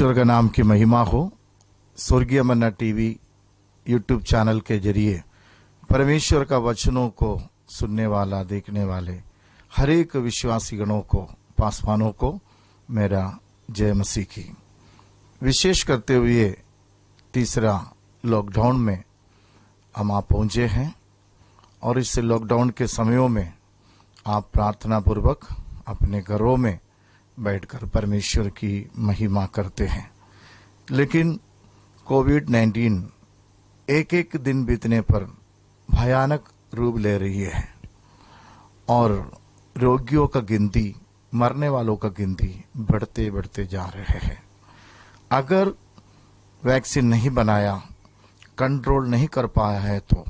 ईश्वर का नाम की महिमा हो स्वर्गीय मन्ना टीवी यूट्यूब चैनल के जरिए परमेश्वर का वचनों को सुनने वाला देखने वाले हरेक विश्वासी गणों को पासवानों को मेरा जय मसीह की विशेष करते हुए तीसरा लॉकडाउन में हम आप पहुंचे हैं और इस लॉकडाउन के समयों में आप प्रार्थना पूर्वक अपने घरों में बैठकर परमेश्वर की महिमा करते हैं लेकिन कोविड 19 एक एक दिन बीतने पर भयानक रूप ले रही है और रोगियों का गिनती मरने वालों का गिनती बढ़ते बढ़ते जा रहे हैं अगर वैक्सीन नहीं बनाया कंट्रोल नहीं कर पाया है तो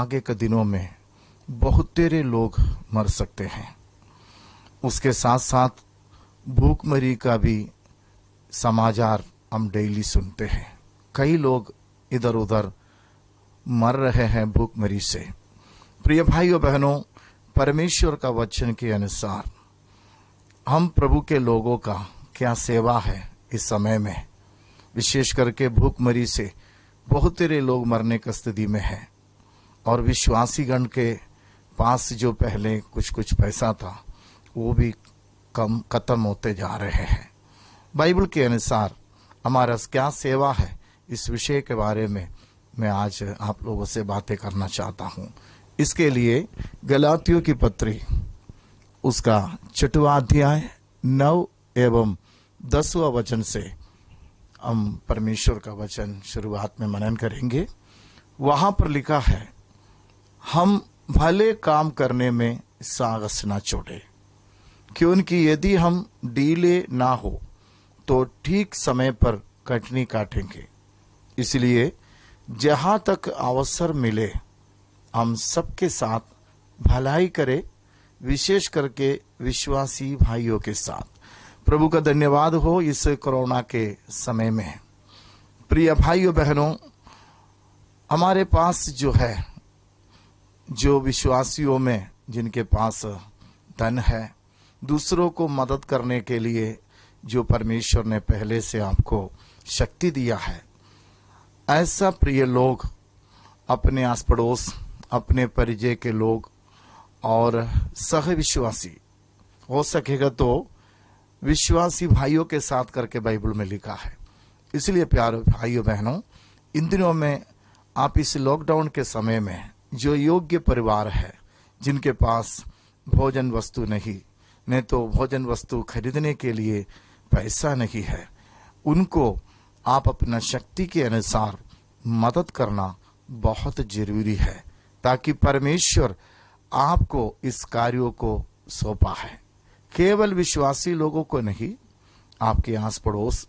आगे के दिनों में बहुत तेरे लोग मर सकते हैं उसके साथ साथ भूखमरी का भी समाचार हम डेली सुनते हैं कई लोग इधर उधर मर रहे हैं भूखमरी से प्रिय भाइयों बहनों परमेश्वर का वचन के अनुसार हम प्रभु के लोगों का क्या सेवा है इस समय में विशेष करके भूखमरी से बहुत तेरे लोग मरने की स्थिति में हैं और विश्वासीगण के पास जो पहले कुछ कुछ पैसा था वो भी कम खत्म होते जा रहे हैं बाइबल के अनुसार हमारा क्या सेवा है इस विषय के बारे में मैं आज आप लोगों से बातें करना चाहता हूं इसके लिए गलातियों की पत्री उसका छठवा अध्याय नव एवं दसवा वचन से हम परमेश्वर का वचन शुरुआत में मनन करेंगे वहां पर लिखा है हम भले काम करने में साहस न छोड़े क्योंकि यदि हम डीले ना हो तो ठीक समय पर कटनी काटेंगे इसलिए जहां तक अवसर मिले हम सबके साथ भलाई करें विशेष करके विश्वासी भाइयों के साथ प्रभु का धन्यवाद हो इस कोरोना के समय में प्रिय भाइयों बहनों हमारे पास जो है जो विश्वासियों में जिनके पास धन है दूसरों को मदद करने के लिए जो परमेश्वर ने पहले से आपको शक्ति दिया है ऐसा प्रिय लोग अपने आस पड़ोस अपने परिजय के लोग और सह विश्वासी हो सकेगा तो विश्वासी भाइयों के साथ करके बाइबल में लिखा है इसलिए प्यार भाइयों बहनों इन दिनों में आप इस लॉकडाउन के समय में जो योग्य परिवार है जिनके पास भोजन वस्तु नहीं ने तो भोजन वस्तु खरीदने के लिए पैसा नहीं है उनको आप अपना शक्ति के अनुसार मदद करना बहुत जरूरी है ताकि परमेश्वर आपको इस कार्यों को सौंपा है केवल विश्वासी लोगों को नहीं आपके आस पड़ोस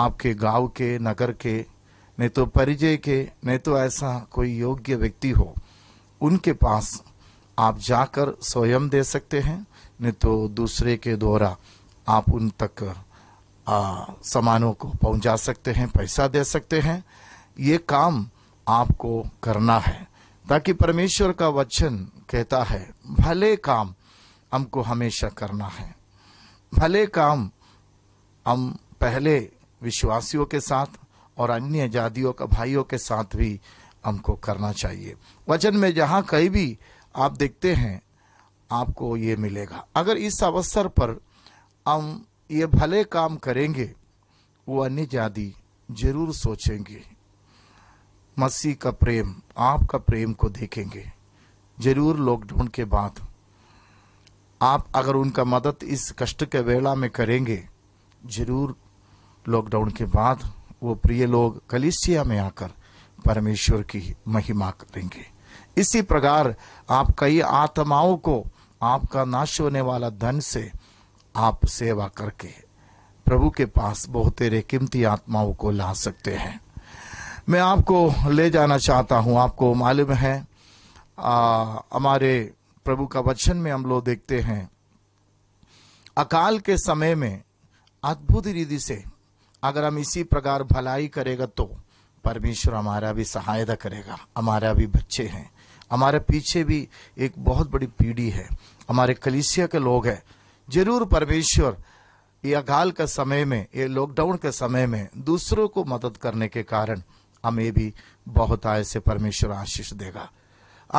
आपके गांव के नगर के नहीं तो परिचय के नहीं तो ऐसा कोई योग्य व्यक्ति हो उनके पास आप जाकर स्वयं दे सकते हैं नहीं तो दूसरे के द्वारा आप उन तक सामानों को पहुंचा सकते हैं पैसा दे सकते हैं ये काम आपको करना है ताकि परमेश्वर का वचन कहता है भले काम हमको हमेशा करना है भले काम हम पहले विश्वासियों के साथ और अन्य जातियों का भाइयों के साथ भी हमको करना चाहिए वचन में जहाँ कहीं भी आप देखते हैं आपको ये मिलेगा अगर इस अवसर पर हम ये भले काम करेंगे वो अन्य जाति जरूर सोचेंगे मसीह का प्रेम आपका प्रेम को देखेंगे जरूर लॉकडाउन के बाद आप अगर उनका मदद इस कष्ट के वेला में करेंगे जरूर लॉकडाउन के बाद वो प्रिय लोग कलिसिया में आकर परमेश्वर की महिमा करेंगे इसी प्रकार आप कई आत्माओं को आपका नाश होने वाला धन से आप सेवा करके प्रभु के पास बहुत तेरे कीमती आत्माओं को ला सकते हैं मैं आपको ले जाना चाहता हूं आपको मालूम है हमारे प्रभु का वचन में हम लोग देखते हैं अकाल के समय में अद्भुत रीति से अगर हम इसी प्रकार भलाई करेगा तो परमेश्वर हमारा भी सहायता करेगा हमारा भी बच्चे हैं हमारे पीछे भी एक बहुत बड़ी पीढ़ी है हमारे कलिसिया के लोग हैं जरूर परमेश्वर ये अकाल के समय में ये लॉकडाउन के समय में दूसरों को मदद करने के कारण हमें भी बहुत आय से परमेश्वर आशीष देगा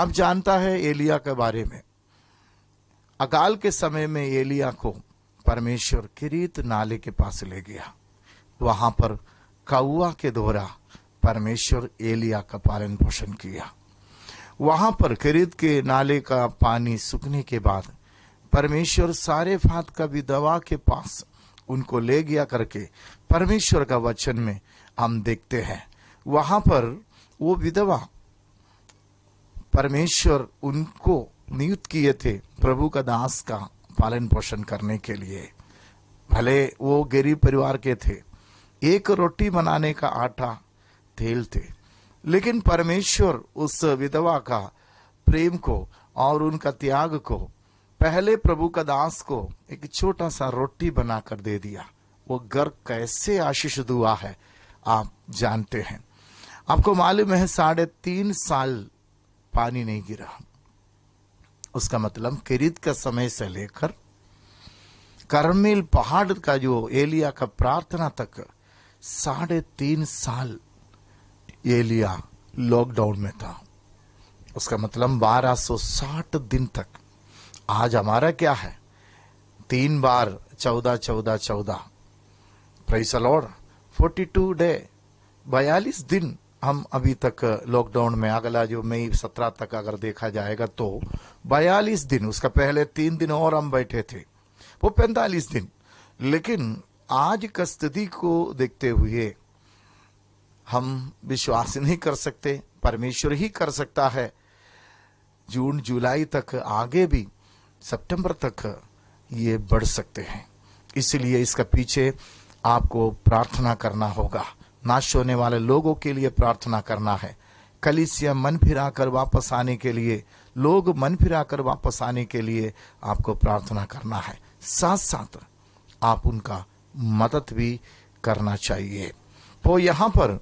आप जानता है एलिया के बारे में अकाल के समय में एलिया को परमेश्वर किरीत नाले के पास ले गया वहां पर कौआ के द्वारा परमेश्वर एलिया का पालन पोषण किया वहां पर खरीद के नाले का पानी सूखने के बाद परमेश्वर सारे फात भी दवा के पास उनको ले गया करके परमेश्वर का वचन में हम देखते हैं वहां पर वो विधवा परमेश्वर उनको नियुक्त किए थे प्रभु का दास का पालन पोषण करने के लिए भले वो गरीब परिवार के थे एक रोटी बनाने का आटा तेल थे लेकिन परमेश्वर उस विधवा का प्रेम को और उनका त्याग को पहले प्रभु का दास को एक छोटा सा रोटी बनाकर दे दिया वो घर कैसे आशीष दुआ है आप जानते हैं आपको मालूम है साढ़े तीन साल पानी नहीं गिरा उसका मतलब किरीत का समय से लेकर करमेल पहाड़ का जो एलिया का प्रार्थना तक साढ़े तीन साल ये लिया लॉकडाउन में था उसका मतलब 1260 दिन तक आज हमारा क्या है तीन बार चौदह चौदह चौदह price allowed forty two day बयालीस दिन हम अभी तक लॉकडाउन में अगला जो मई सत्रह तक अगर देखा जाएगा तो बयालीस दिन उसका पहले तीन दिन और हम बैठे थे वो पैंतालीस दिन लेकिन आज कस्तदी को देखते हुए हम विश्वास नहीं कर सकते परमेश्वर ही कर सकता है जून जुलाई तक आगे भी सितंबर तक ये बढ़ सकते हैं इसलिए इसका पीछे आपको प्रार्थना करना होगा नाश होने वाले लोगों के लिए प्रार्थना करना है कलिसिया मन फिरा कर वापस आने के लिए लोग मन फिरा कर वापस आने के लिए आपको प्रार्थना करना है साथ साथ आप उनका मदद भी करना चाहिए तो यहाँ पर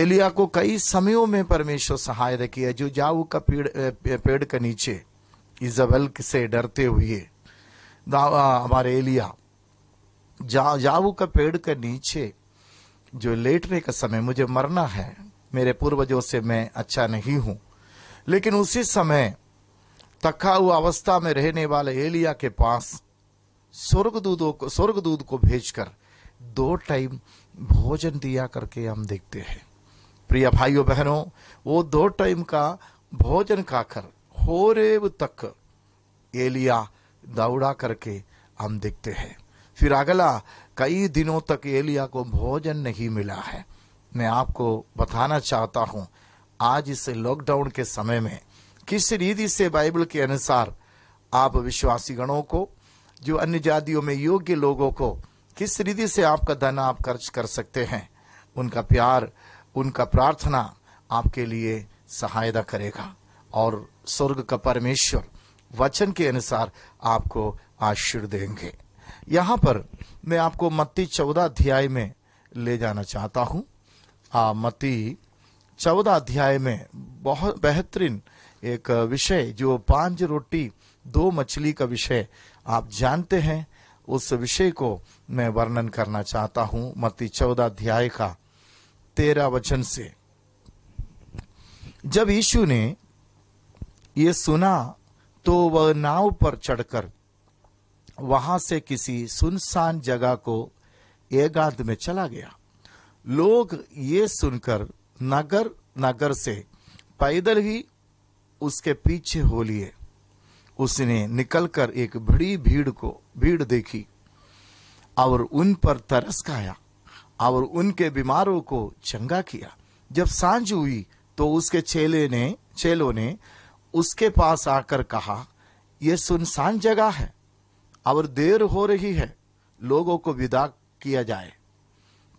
एलिया को कई समयों में परमेश्वर सहाय रखी है जो जाऊ का पेड़ पेड़ के नीचे इजबल से डरते हुए हमारे एलिया जा जाऊ का पेड़ के नीचे जो लेटने का समय मुझे मरना है मेरे पूर्वजों से मैं अच्छा नहीं हूं लेकिन उसी समय तखा हुआ अवस्था में रहने वाले एलिया के पास स्वर्गदूतों को स्वर्गदूत को भेजकर दो टाइम भोजन दिया करके हम देखते हैं प्रिय भाइयों बहनों वो दो टाइम का भोजन खाकर हो रेव तक एलिया दौड़ा करके हम देखते हैं फिर अगला कई दिनों तक एलिया को भोजन नहीं मिला है मैं आपको बताना चाहता हूं आज इस लॉकडाउन के समय में किस रीति से बाइबल के अनुसार आप विश्वासी गणों को जो अन्य जातियों में योग्य लोगों को किस रीति से आपका धन आप खर्च कर सकते हैं उनका प्यार उनका प्रार्थना आपके लिए सहायता करेगा और स्वर्ग का परमेश्वर वचन के अनुसार आपको आश्र देंगे यहाँ पर मैं आपको मत्ती चौदह अध्याय में ले जाना चाहता हूँ मत्ती चौदह अध्याय में बहुत बेहतरीन एक विषय जो पांच रोटी दो मछली का विषय आप जानते हैं उस विषय को मैं वर्णन करना चाहता हूँ मत्ती चौदह अध्याय का तेरा वचन से जब यीशु ने ये सुना तो वह नाव पर चढ़कर वहां से किसी सुनसान जगह को एकांत में चला गया लोग ये सुनकर नगर नगर से पैदल ही उसके पीछे हो लिए उसने निकलकर एक बड़ी भीड़ को भीड़ देखी और उन पर तरस खाया और उनके बीमारों को चंगा किया जब सांझ हुई तो उसके चेले ने चेलों ने उसके पास आकर कहा यह सुनसान जगह है और देर हो रही है लोगों को विदा किया जाए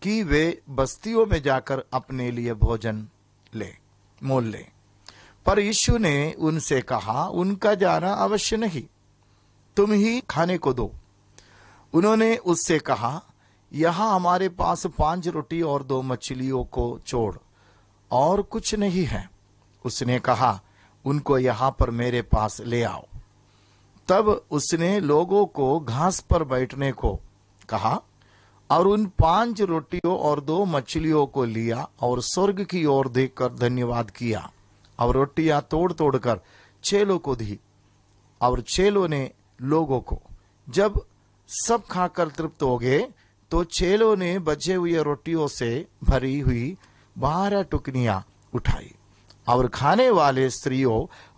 कि वे बस्तियों में जाकर अपने लिए भोजन ले मोल ले पर यीशु ने उनसे कहा उनका जाना अवश्य नहीं तुम ही खाने को दो उन्होंने उससे कहा यहां हमारे पास पांच रोटी और दो मछलियों को छोड़ और कुछ नहीं है उसने कहा उनको यहां पर मेरे पास ले आओ तब उसने लोगों को घास पर बैठने को कहा और उन पांच रोटियों और दो मछलियों को लिया और स्वर्ग की ओर देखकर धन्यवाद किया और रोटियां तोड़ तोड़कर चेलों को दी और चेलों ने लोगों को जब सब खाकर तृप्त हो गए तो चेलों ने बचे हुए रोटियों से भरी हुई बारह टुकड़िया उठाई और खाने वाले स्त्रियों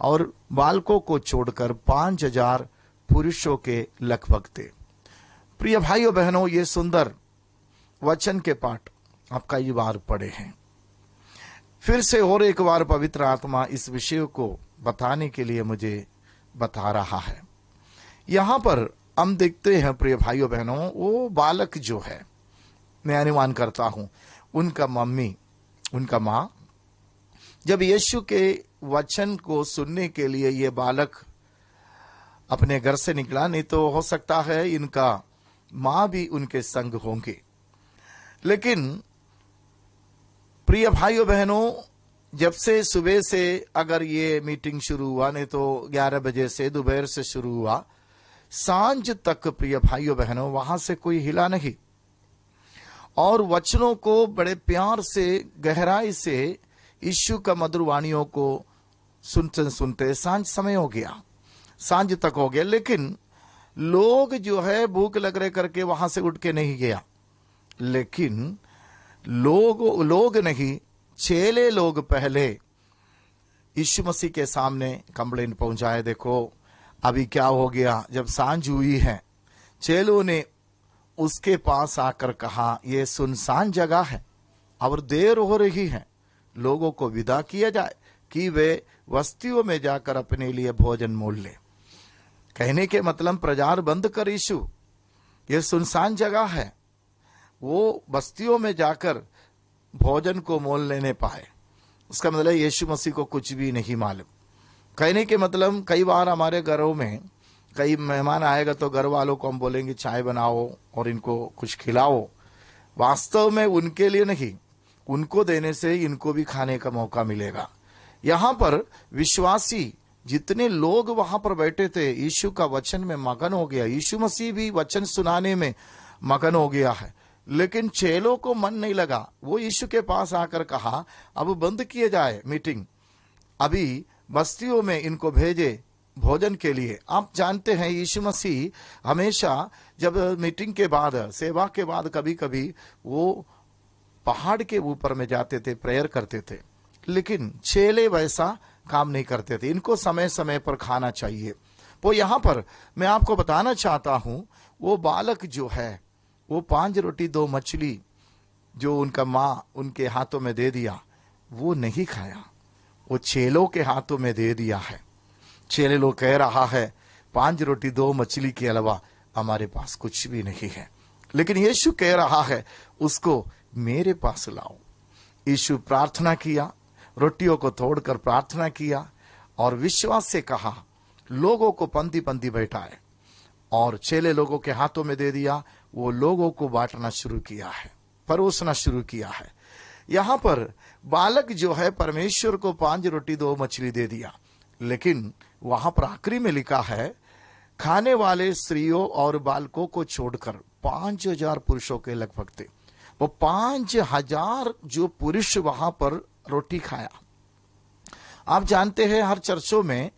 और बालकों को छोड़कर पांच हजार पुरुषों के लगभग थे प्रिय भाइयों बहनों ये सुंदर वचन के पाठ आप कई बार पढ़े हैं फिर से और एक बार पवित्र आत्मा इस विषय को बताने के लिए मुझे बता रहा है यहां पर हम देखते हैं प्रिय भाइयों बहनों वो बालक जो है मैं अनुमान करता हूं उनका मम्मी उनका माँ जब यीशु के वचन को सुनने के लिए ये बालक अपने घर से निकला नहीं तो हो सकता है इनका माँ भी उनके संग होंगे लेकिन प्रिय भाइयों बहनों जब से सुबह से अगर ये मीटिंग शुरू हुआ नहीं तो 11 बजे से दोपहर से शुरू हुआ सांझ तक प्रिय भाइयों बहनों वहां से कोई हिला नहीं और वचनों को बड़े प्यार से गहराई से ईशु का मधुर वाणियों को सुनते सुनते सांझ समय हो गया सांझ तक हो गया लेकिन लोग जो है भूख लग रहे करके वहां से उठ के नहीं गया लेकिन लोग लोग नहीं चेले लोग पहले यशु मसीह के सामने कंप्लेन पहुंचाए देखो अभी क्या हो गया जब सांझ हुई है चेलो ने उसके पास आकर कहा यह सुनसान जगह है और देर हो रही है लोगों को विदा किया जाए कि वे वस्तियों में जाकर अपने लिए भोजन मोल ले कहने के मतलब प्रजार बंद कर यीशु यह सुनसान जगह है वो बस्तियों में जाकर भोजन को मोल लेने पाए उसका मतलब यीशु मसीह को कुछ भी नहीं मालूम कहने के मतलब कई बार हमारे घरों में कई मेहमान आएगा तो घर वालों को हम बोलेंगे चाय बनाओ और इनको कुछ खिलाओ वास्तव में उनके लिए नहीं उनको देने से इनको भी खाने का मौका मिलेगा यहाँ पर विश्वासी जितने लोग वहां पर बैठे थे यीशु का वचन में मगन हो गया यीशु मसीह भी वचन सुनाने में मगन हो गया है लेकिन चेलों को मन नहीं लगा वो यीशु के पास आकर कहा अब बंद किए जाए मीटिंग अभी बस्तियों में इनको भेजे भोजन के लिए आप जानते हैं यीशु मसीह हमेशा जब मीटिंग के बाद सेवा के बाद कभी कभी वो पहाड़ के ऊपर में जाते थे प्रेयर करते थे लेकिन चेले वैसा काम नहीं करते थे इनको समय समय पर खाना चाहिए वो यहाँ पर मैं आपको बताना चाहता हूँ वो बालक जो है वो पांच रोटी दो मछली जो उनका माँ उनके हाथों में दे दिया वो नहीं खाया वो चेलों के हाथों में दे दिया है चेले लोग कह रहा है पांच रोटी दो मछली के अलावा हमारे पास कुछ भी नहीं है लेकिन यीशु कह रहा है उसको मेरे पास लाओ यीशु प्रार्थना किया रोटियों को तोड़कर प्रार्थना किया और विश्वास से कहा लोगों को पंथी पंथी बैठाए और चेले लोगों के हाथों में दे दिया वो लोगों को बांटना शुरू किया है परोसना शुरू किया है यहाँ पर बालक जो है परमेश्वर को पांच रोटी दो मछली दे दिया लेकिन वहां पर आखिरी में लिखा है खाने वाले स्त्रियों और बालकों को छोड़कर पांच हजार पुरुषों के लगभग थे वो पांच हजार जो पुरुष वहां पर रोटी खाया आप जानते हैं हर चर्चों में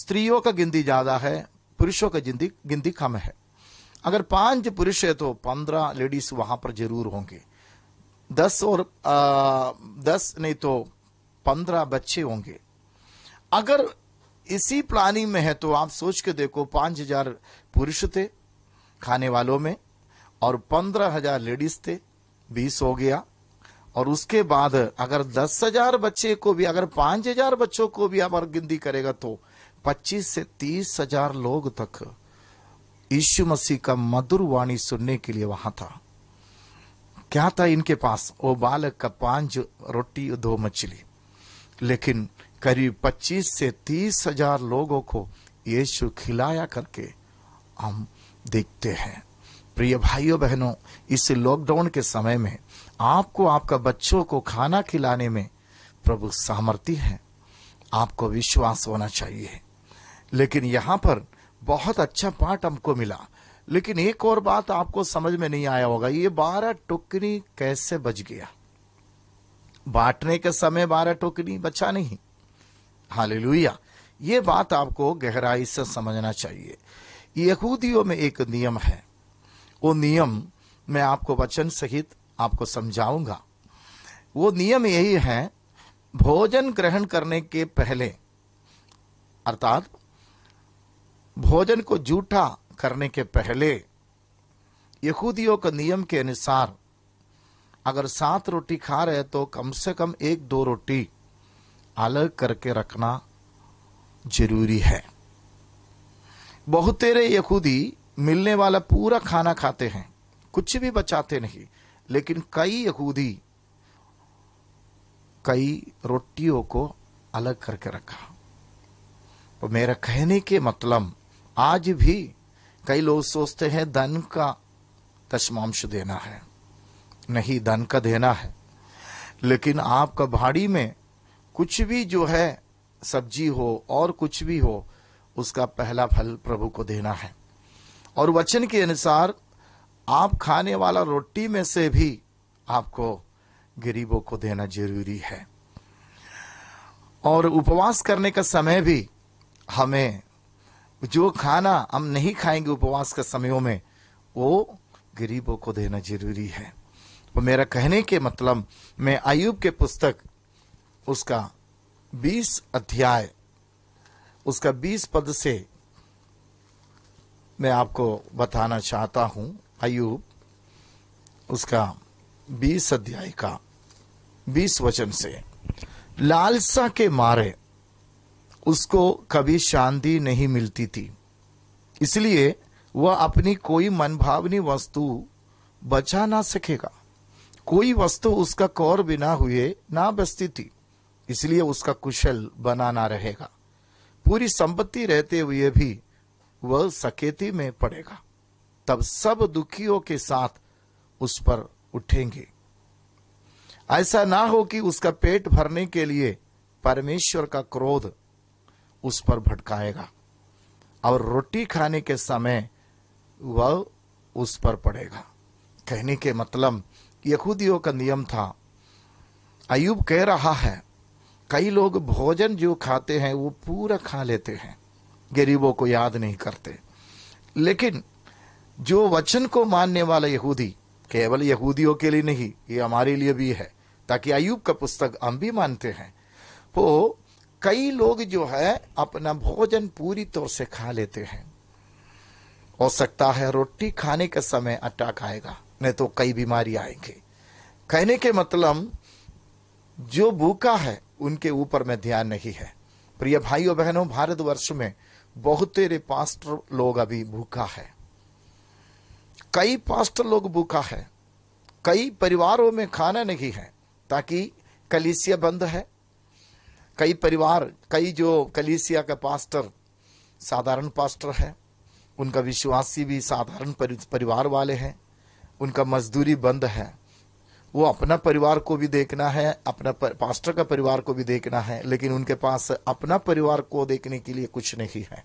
स्त्रियों का गिनती ज्यादा है पुरुषों का गिनती गिनती कम है अगर पांच पुरुष है तो पंद्रह लेडीज वहां पर जरूर होंगे दस और आ, दस नहीं तो पंद्रह बच्चे होंगे अगर इसी प्लानिंग में है तो आप सोच के देखो पांच हजार पुरुष थे खाने वालों में और पंद्रह हजार लेडीज थे बीस हो गया और उसके बाद अगर दस हजार बच्चे को भी अगर पांच हजार बच्चों को भी आप गिनती करेगा तो पच्चीस से तीस हजार लोग तक यीशु मसीह का मधुर वाणी सुनने के लिए वहां था क्या था इनके पास वो बालक का पांच रोटी दो मछली लेकिन करीब पच्चीस से तीस हजार लोगों को यीशु खिलाया करके हम देखते हैं प्रिय भाइयों बहनों इस लॉकडाउन के समय में आपको आपका बच्चों को खाना खिलाने में प्रभु सामर्थ्य है आपको विश्वास होना चाहिए लेकिन यहाँ पर बहुत अच्छा पाठ हमको मिला लेकिन एक और बात आपको समझ में नहीं आया होगा ये बारह टुकड़ी कैसे बच गया बांटने के समय बारह टोकरी बचा नहीं हालेलुया ये बात आपको गहराई से समझना चाहिए यहूदियों में एक नियम है वो नियम मैं आपको वचन सहित आपको समझाऊंगा वो नियम यही है भोजन ग्रहण करने के पहले अर्थात भोजन को जूठा करने के पहले यहूदियों के नियम के अनुसार अगर सात रोटी खा रहे तो कम से कम एक दो रोटी अलग करके रखना जरूरी है बहुत तेरे यहूदी मिलने वाला पूरा खाना खाते हैं कुछ भी बचाते नहीं लेकिन कई यहूदी कई रोटियों को अलग करके रखा तो मेरा कहने के मतलब आज भी कई लोग सोचते हैं धन का दशमांश देना है नहीं धन का देना है लेकिन आपका भाड़ी में कुछ भी जो है सब्जी हो और कुछ भी हो उसका पहला फल प्रभु को देना है और वचन के अनुसार आप खाने वाला रोटी में से भी आपको गरीबों को देना जरूरी है और उपवास करने का समय भी हमें जो खाना हम नहीं खाएंगे उपवास के समयों में वो गरीबों को देना जरूरी है और मेरा कहने के मतलब मैं आयुब के पुस्तक उसका 20 अध्याय उसका 20 पद से मैं आपको बताना चाहता हूं आयुब उसका 20 अध्याय का 20 वचन से लालसा के मारे उसको कभी शांति नहीं मिलती थी इसलिए वह अपनी कोई मनभावनी वस्तु बचा ना सकेगा कोई वस्तु उसका कौर बिना हुए ना बसती थी इसलिए उसका कुशल बनाना रहेगा पूरी संपत्ति रहते हुए भी वह सकेती में पड़ेगा तब सब दुखियों के साथ उस पर उठेंगे ऐसा ना हो कि उसका पेट भरने के लिए परमेश्वर का क्रोध उस पर भटकाएगा और रोटी खाने के समय वह उस पर पड़ेगा कहने के मतलब यहूदियों का नियम था अयुब कह रहा है कई लोग भोजन जो खाते हैं वो पूरा खा लेते हैं गरीबों को याद नहीं करते लेकिन जो वचन को मानने वाला यहूदी केवल यहूदियों के लिए नहीं ये हमारे लिए भी है ताकि अयुब का पुस्तक हम भी मानते हैं वो कई लोग जो है अपना भोजन पूरी तौर से खा लेते हैं हो सकता है रोटी खाने के समय अटैक खाएगा नहीं तो कई बीमारी आएंगे कहने के मतलब जो भूखा है उनके ऊपर में ध्यान नहीं है प्रिय भाइयों बहनों भारतवर्ष में बहुत तेरे पास्टर लोग अभी भूखा है कई पास्टर लोग भूखा है कई परिवारों में खाना नहीं है ताकि कलिसिया बंद है कई परिवार कई जो कलीसिया का पास्टर साधारण पास्टर है उनका विश्वासी भी साधारण परिवार वाले हैं उनका मजदूरी बंद है वो अपना परिवार को भी देखना है अपना पर, पास्टर का परिवार को भी देखना है लेकिन उनके पास अपना परिवार को देखने के लिए कुछ नहीं है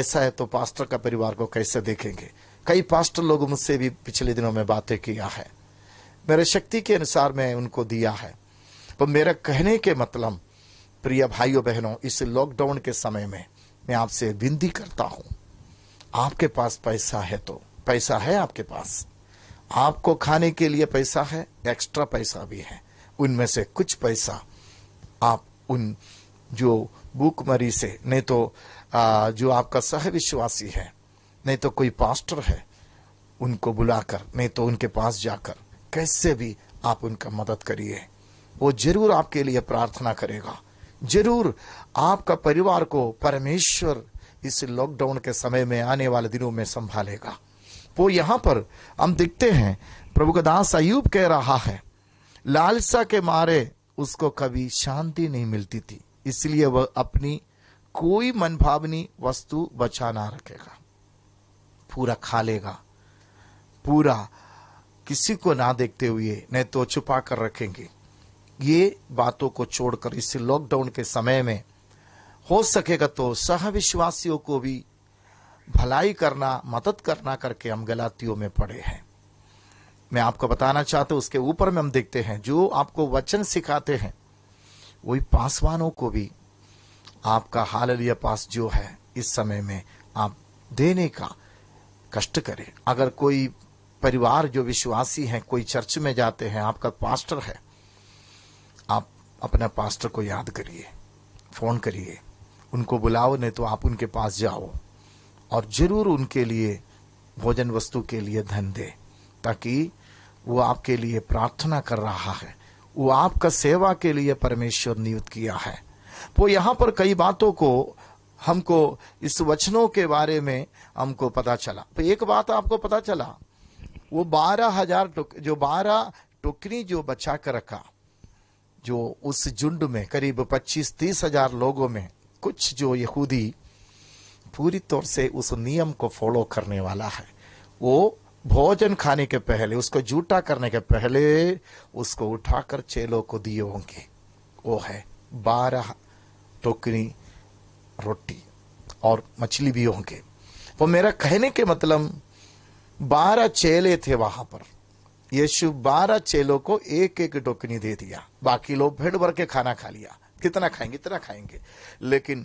ऐसा है तो पास्टर का परिवार को कैसे देखेंगे कई पास्टर लोग मुझसे भी पिछले दिनों में बातें किया है मेरे शक्ति के अनुसार मैं उनको दिया है पर मेरा कहने के मतलब प्रिय भाइयों बहनों इस लॉकडाउन के समय में मैं आपसे विनती करता हूं आपके पास पैसा है तो पैसा है आपके पास आपको खाने के लिए पैसा है एक्स्ट्रा पैसा भी है उनमें से कुछ पैसा आप उन जो भूखमरी से नहीं तो आ, जो आपका सह विश्वासी है नहीं तो कोई पास्टर है उनको बुलाकर नहीं तो उनके पास जाकर कैसे भी आप उनका मदद करिए वो जरूर आपके लिए प्रार्थना करेगा जरूर आपका परिवार को परमेश्वर इस लॉकडाउन के समय में आने वाले दिनों में संभालेगा वो यहां पर हम देखते हैं प्रभु का दास अयुब कह रहा है लालसा के मारे उसको कभी शांति नहीं मिलती थी इसलिए वह अपनी कोई मनभावनी वस्तु बचा ना रखेगा पूरा खा लेगा पूरा किसी को ना देखते हुए नहीं तो छुपा कर रखेंगे ये बातों को छोड़कर इस लॉकडाउन के समय में हो सकेगा तो सहविश्वासियों को भी भलाई करना मदद करना करके हम गलातियों में पड़े हैं मैं आपको बताना चाहता हूं उसके ऊपर में हम देखते हैं जो आपको वचन सिखाते हैं वही पासवानों को भी आपका हाल लिया पास जो है इस समय में आप देने का कष्ट करें अगर कोई परिवार जो विश्वासी है कोई चर्च में जाते हैं आपका पास्टर है अपना पास्टर को याद करिए फ़ोन करिए उनको बुलाओ नहीं तो आप उनके पास जाओ और ज़रूर उनके लिए भोजन वस्तु के लिए धन दे ताकि वो आपके लिए प्रार्थना कर रहा है वो आपका सेवा के लिए परमेश्वर नियुक्त किया है वो यहां पर कई बातों को हमको इस वचनों के बारे में हमको पता चला तो एक बात आपको पता चला वो बारह हजार जो बारह टोकरी जो बचा कर रखा जो उस झुंड में करीब पच्चीस तीस हजार लोगों में कुछ जो यहूदी पूरी तौर से उस नियम को फॉलो करने वाला है वो भोजन खाने के पहले उसको जूटा करने के पहले उसको उठाकर चेलों को दिए होंगे वो है बारह टोकरी रोटी और मछली भी होंगे वो मेरा कहने के मतलब बारह चेले थे वहां पर यीशु बारह चेलों को एक एक टोकनी दे दिया बाकी लोग भेड़ भर के खाना खा लिया कितना खाएंगे इतना खाएंगे लेकिन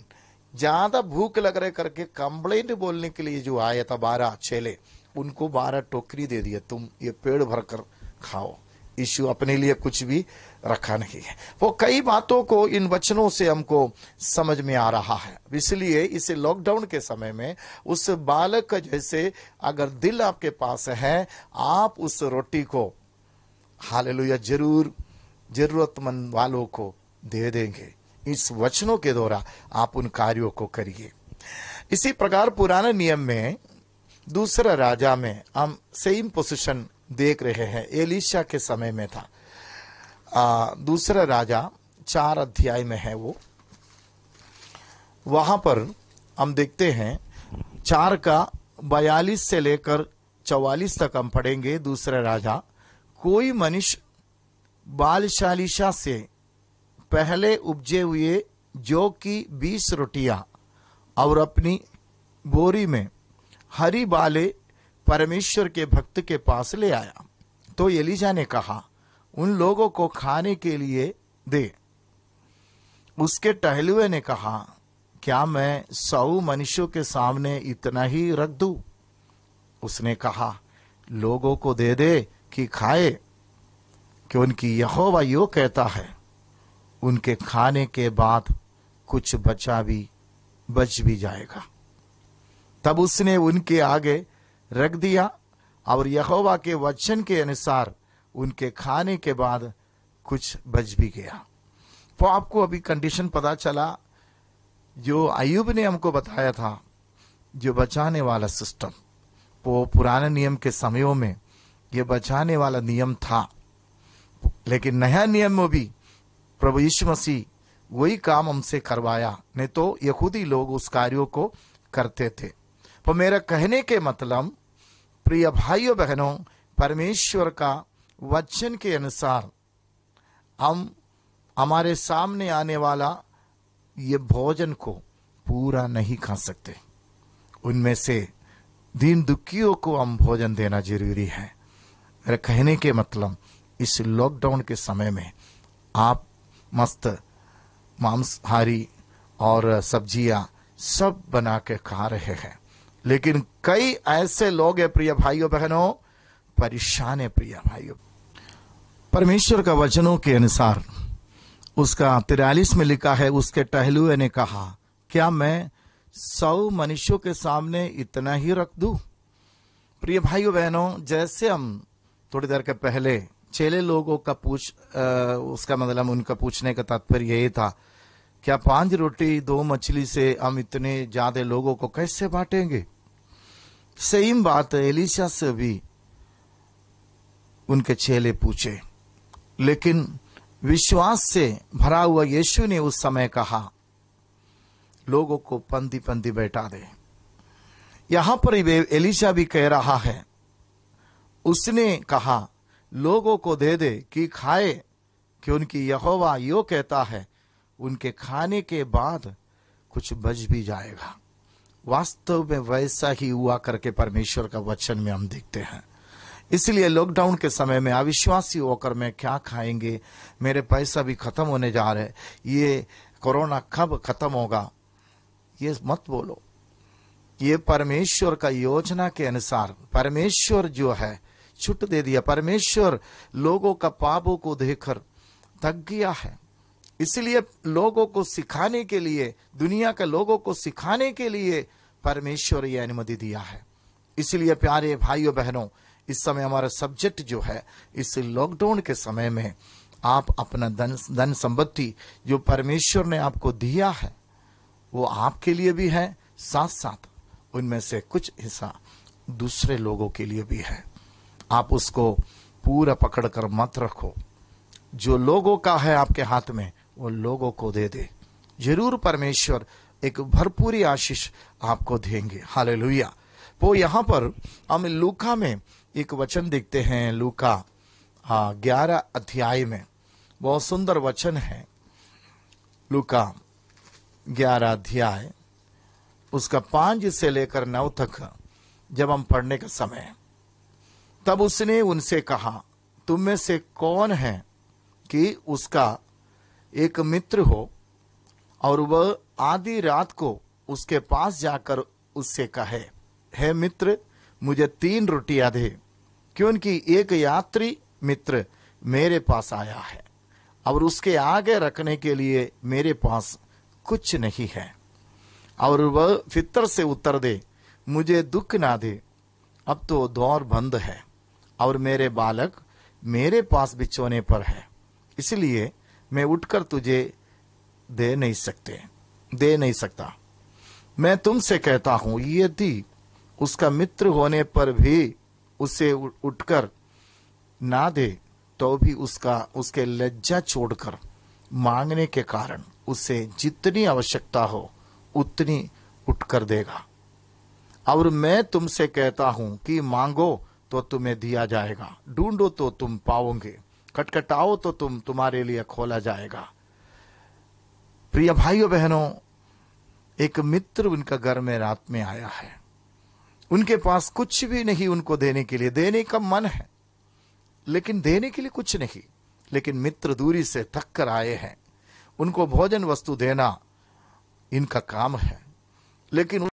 ज्यादा भूख लग रहे करके कंप्लेंट बोलने के लिए जो आया था बारह चेले उनको बारह टोकरी दे दिया तुम ये पेड़ भरकर खाओ इश्यू अपने लिए कुछ भी रखा नहीं है वो कई बातों को इन वचनों से हमको समझ में आ रहा है इसलिए इसे लॉकडाउन के समय में उस बालक का जैसे अगर दिल आपके पास है आप उस रोटी को हालेलुया जरूर जरूरतमंद वालों को दे देंगे इस वचनों के द्वारा आप उन कार्यों को करिए इसी प्रकार पुराने नियम में दूसरा राजा में हम सेम पोजीशन देख रहे हैं एलिशा के समय में था आ, दूसरा राजा चार अध्याय में है वो वहां पर हम देखते हैं चार का बयालीस से लेकर चौवालीस तक हम पढ़ेंगे दूसरा राजा कोई मनुष्य बालशालिशा से पहले उपजे हुए जो कि बीस रोटियां और अपनी बोरी में हरी बाले परमेश्वर के भक्त के पास ले आया तो एलिजा ने कहा उन लोगों को खाने के लिए दे उसके टहलुए ने कहा क्या मैं सौ मनुष्यों के सामने इतना ही रख दू उसने कहा लोगों को दे दे कि खाए कि उनकी यहोवा यो कहता है उनके खाने के बाद कुछ बचा भी बच भी जाएगा तब उसने उनके आगे रख दिया और यहोवा के वचन के अनुसार उनके खाने के बाद कुछ बच भी गया तो आपको अभी कंडीशन पता चला जो अयुब ने हमको बताया था जो बचाने वाला सिस्टम वो पुराने नियम के समयों में ये बचाने वाला नियम था लेकिन नया नियम में भी प्रभु यीशु मसीह वही काम हमसे करवाया नहीं तो यहूदी लोग उस कार्यों को करते थे पर मेरा कहने के मतलब प्रिय भाइयों बहनों परमेश्वर का वचन के अनुसार हम हमारे सामने आने वाला ये भोजन को पूरा नहीं खा सकते उनमें से दीन दुखियों को हम भोजन देना जरूरी है मेरे कहने के मतलब इस लॉकडाउन के समय में आप मस्त मांसाहारी और सब्जियां सब बना के खा रहे हैं लेकिन कई ऐसे लोग हैं प्रिय भाइयों बहनों परेशान है प्रिय भाइयों परमेश्वर का वचनों के अनुसार उसका तिरालीस में लिखा है उसके टहलुए ने कहा क्या मैं सौ मनुष्यों के सामने इतना ही रख दू प्रिय भाइयों बहनों जैसे हम थोड़ी देर के पहले चेले लोगों का पूछ आ, उसका मतलब उनका पूछने का तात्पर्य यही था क्या पांच रोटी दो मछली से हम इतने ज्यादा लोगों को कैसे बांटेंगे सेम बात एलिशा से भी उनके चेले पूछे लेकिन विश्वास से भरा हुआ यीशु ने उस समय कहा लोगों को पंदी पंदी बैठा दे यहां पर एलिशा भी कह रहा है उसने कहा लोगों को दे दे कि खाए कि उनकी यहोवा यो कहता है उनके खाने के बाद कुछ बच भी जाएगा वास्तव में वैसा ही हुआ करके परमेश्वर का वचन में हम देखते हैं इसलिए लॉकडाउन के समय में अविश्वासी होकर मैं क्या खाएंगे मेरे पैसा भी खत्म होने जा रहे ये कोरोना कब खत्म होगा ये मत बोलो ये परमेश्वर का योजना के अनुसार परमेश्वर जो है छुट दे दिया परमेश्वर लोगों का पापों को देखकर थक गया है इसलिए लोगों को सिखाने के लिए दुनिया के लोगों को सिखाने के लिए परमेश्वर ये अनुमति दिया है इसलिए प्यारे भाइयों बहनों इस समय हमारा सब्जेक्ट जो है इस लॉकडाउन के समय में आप अपना धन धन संपत्ति जो परमेश्वर ने आपको दिया है वो आपके लिए भी है साथ साथ उनमें से कुछ हिस्सा दूसरे लोगों के लिए भी है आप उसको पूरा पकड़कर मत रखो जो लोगों का है आपके हाथ में वो लोगों को दे दे जरूर परमेश्वर एक भरपूरी आशीष आपको देंगे हाल लोहिया वो यहां पर हम लूका में एक वचन देखते हैं लूका ग्यारह अध्याय में बहुत सुंदर वचन है लूका ग्यारह अध्याय उसका पांच से लेकर नौ तक जब हम पढ़ने का समय तब उसने उनसे कहा तुम में से कौन है कि उसका एक मित्र हो और वह आधी रात को उसके पास जाकर उससे कहे हे मित्र मुझे तीन रोटियां दे क्योंकि एक यात्री मित्र मेरे पास आया है और उसके आगे रखने के लिए मेरे पास कुछ नहीं है और वह फितर से उत्तर दे मुझे दुख ना दे अब तो दौर बंद है और मेरे बालक मेरे पास बिछोने पर है इसलिए मैं उठकर तुझे दे नहीं सकते दे नहीं सकता मैं तुमसे कहता हूं यदि उसका मित्र होने पर भी उसे उठकर ना दे तो भी उसका उसके लज्जा छोड़कर मांगने के कारण उसे जितनी आवश्यकता हो उतनी उठकर देगा और मैं तुमसे कहता हूं कि मांगो तो तुम्हें दिया जाएगा ढूंढो तो तुम पाओगे खटखटाओ तो तुम तुम्हारे लिए खोला जाएगा प्रिय भाइयों बहनों एक मित्र उनका घर में रात में आया है उनके पास कुछ भी नहीं उनको देने के लिए देने का मन है लेकिन देने के लिए कुछ नहीं लेकिन मित्र दूरी से थक कर आए हैं उनको भोजन वस्तु देना इनका काम है लेकिन